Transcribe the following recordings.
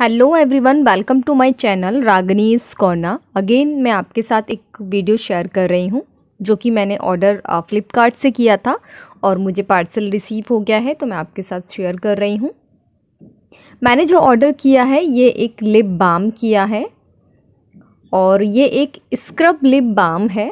hello everyone welcome to my channel Ragini's corner again मैं आपके साथ एक वीडियो शेयर कर रही हूँ जो कि मैंने ऑर्डर फ़्लिपकार्ट से किया था और मुझे पार्सल रिसीव हो गया है तो मैं आपके साथ शेयर कर रही हूँ मैंने जो ऑर्डर किया है ये एक लिप बाम किया है और ये एक स्क्रब लिप बाम है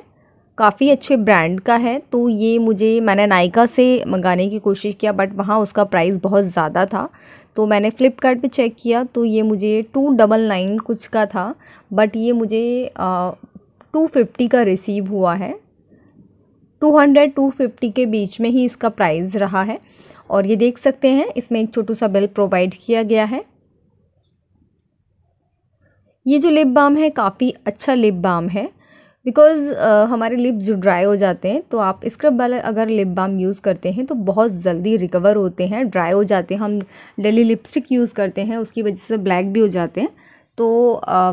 काफ़ी अच्छे ब्रांड का है तो ये मुझे मैंने नायका से मंगाने की कोशिश किया बट वहाँ उसका प्राइस बहुत ज़्यादा था तो मैंने फ़्लिपकार्ट चेक किया तो ये मुझे टू डबल नाइन कुछ का था बट ये मुझे टू फिफ्टी का रिसीव हुआ है टू हंड्रेड टू फिफ्टी के बीच में ही इसका प्राइस रहा है और ये देख सकते हैं इसमें एक छोटू सा बिल प्रोवाइड किया गया है ये जो लिप बाम है काफ़ी अच्छा लिप बाम है बिकॉज़ uh, हमारे लिप्स जो ड्राई हो जाते हैं तो आप स्क्रब वाला अगर लिप बाम यूज़ करते हैं तो बहुत जल्दी रिकवर होते हैं ड्राई हो जाते हैं हम डेली लिपस्टिक यूज़ करते हैं उसकी वजह से ब्लैक भी हो जाते हैं तो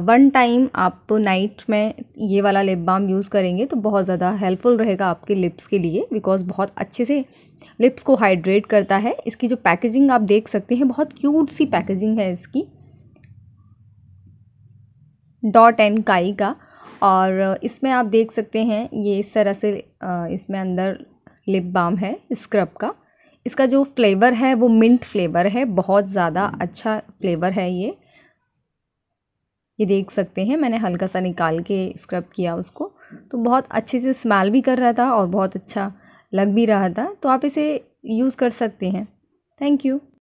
वन uh, टाइम आप नाइट में ये वाला लिप बाम यूज़ करेंगे तो बहुत ज़्यादा हेल्पफुल रहेगा आपके लिप्स के लिए बिकॉज़ बहुत अच्छे से लिप्स को हाइड्रेट करता है इसकी जो पैकेजिंग आप देख सकते हैं बहुत क्यूट सी पैकेजिंग है इसकी डॉट एंड काई का और इसमें आप देख सकते हैं ये इस तरह से इसमें अंदर लिप बाम है स्क्रब का इसका जो फ्लेवर है वो मिंट फ्लेवर है बहुत ज़्यादा अच्छा फ्लेवर है ये ये देख सकते हैं मैंने हल्का सा निकाल के स्क्रब किया उसको तो बहुत अच्छे से स्मेल भी कर रहा था और बहुत अच्छा लग भी रहा था तो आप इसे यूज़ कर सकते हैं थैंक यू